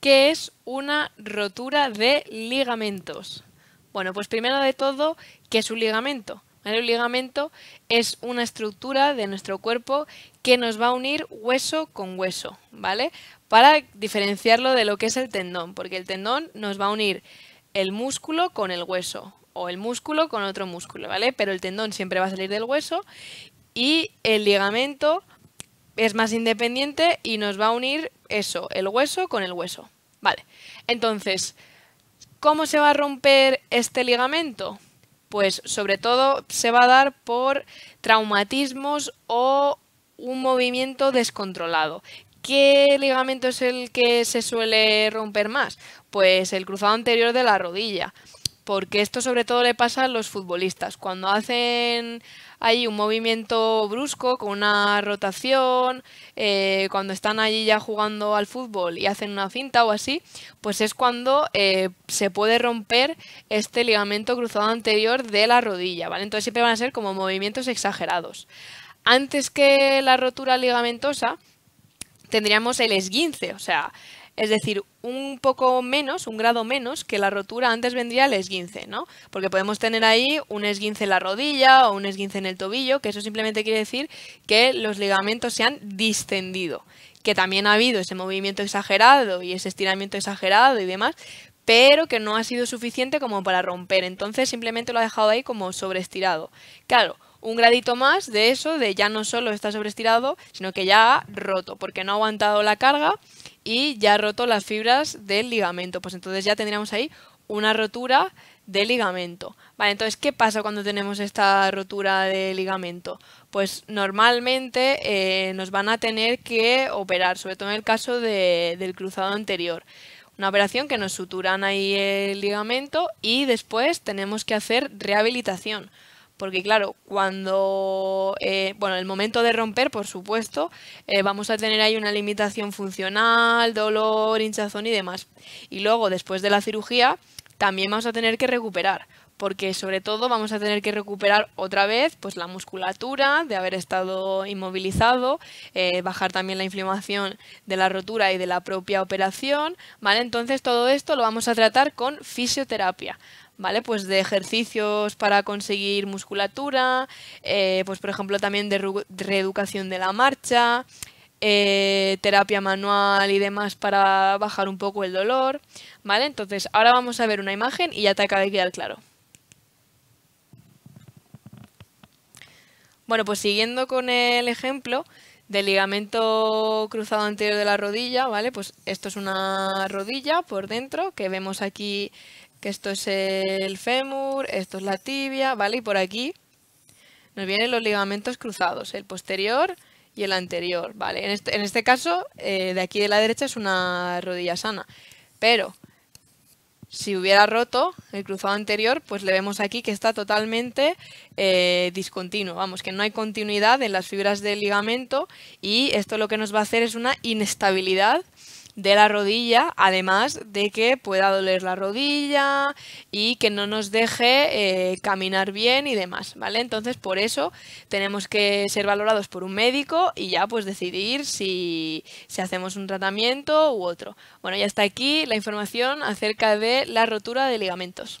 ¿Qué es una rotura de ligamentos? Bueno, pues primero de todo, ¿qué es un ligamento? Un ligamento es una estructura de nuestro cuerpo que nos va a unir hueso con hueso, ¿vale? Para diferenciarlo de lo que es el tendón, porque el tendón nos va a unir el músculo con el hueso o el músculo con otro músculo, ¿vale? Pero el tendón siempre va a salir del hueso y el ligamento es más independiente y nos va a unir eso, el hueso con el hueso. Vale, entonces, ¿cómo se va a romper este ligamento? Pues sobre todo se va a dar por traumatismos o un movimiento descontrolado. ¿Qué ligamento es el que se suele romper más? Pues el cruzado anterior de la rodilla porque esto sobre todo le pasa a los futbolistas. Cuando hacen ahí un movimiento brusco con una rotación, eh, cuando están allí ya jugando al fútbol y hacen una cinta o así, pues es cuando eh, se puede romper este ligamento cruzado anterior de la rodilla, ¿vale? Entonces siempre van a ser como movimientos exagerados. Antes que la rotura ligamentosa, tendríamos el esguince, o sea, es decir, un poco menos, un grado menos que la rotura antes vendría el esguince, ¿no? Porque podemos tener ahí un esguince en la rodilla o un esguince en el tobillo, que eso simplemente quiere decir que los ligamentos se han distendido, que también ha habido ese movimiento exagerado y ese estiramiento exagerado y demás, pero que no ha sido suficiente como para romper, entonces simplemente lo ha dejado ahí como sobreestirado. Claro, un gradito más de eso, de ya no solo está sobreestirado, sino que ya ha roto, porque no ha aguantado la carga y ya ha roto las fibras del ligamento. Pues entonces ya tendríamos ahí una rotura de ligamento. entonces, ¿qué pasa cuando tenemos esta rotura de ligamento? Pues normalmente eh, nos van a tener que operar, sobre todo en el caso del cruzado anterior. Una operación que nos suturan ahí el ligamento y después tenemos que hacer rehabilitación porque claro, cuando, eh, bueno, el momento de romper, por supuesto, eh, vamos a tener ahí una limitación funcional, dolor, hinchazón y demás. Y luego, después de la cirugía, también vamos a tener que recuperar, porque sobre todo vamos a tener que recuperar otra vez pues, la musculatura de haber estado inmovilizado, eh, bajar también la inflamación de la rotura y de la propia operación, ¿vale? Entonces todo esto lo vamos a tratar con fisioterapia. ¿vale? Pues de ejercicios para conseguir musculatura, eh, pues por ejemplo también de reeducación de la marcha, eh, terapia manual y demás para bajar un poco el dolor, ¿vale? Entonces ahora vamos a ver una imagen y ya te acaba de quedar claro. Bueno, pues siguiendo con el ejemplo del ligamento cruzado anterior de la rodilla, ¿vale? Pues esto es una rodilla por dentro que vemos aquí que esto es el fémur, esto es la tibia, ¿vale? Y por aquí nos vienen los ligamentos cruzados, el posterior y el anterior, ¿vale? En este, este caso, eh, de aquí de la derecha es una rodilla sana, pero si hubiera roto el cruzado anterior, pues le vemos aquí que está totalmente eh, discontinuo, vamos, que no hay continuidad en las fibras del ligamento y esto lo que nos va a hacer es una inestabilidad de la rodilla, además de que pueda doler la rodilla y que no nos deje eh, caminar bien y demás, ¿vale? Entonces por eso tenemos que ser valorados por un médico y ya pues decidir si, si hacemos un tratamiento u otro. Bueno, ya está aquí la información acerca de la rotura de ligamentos.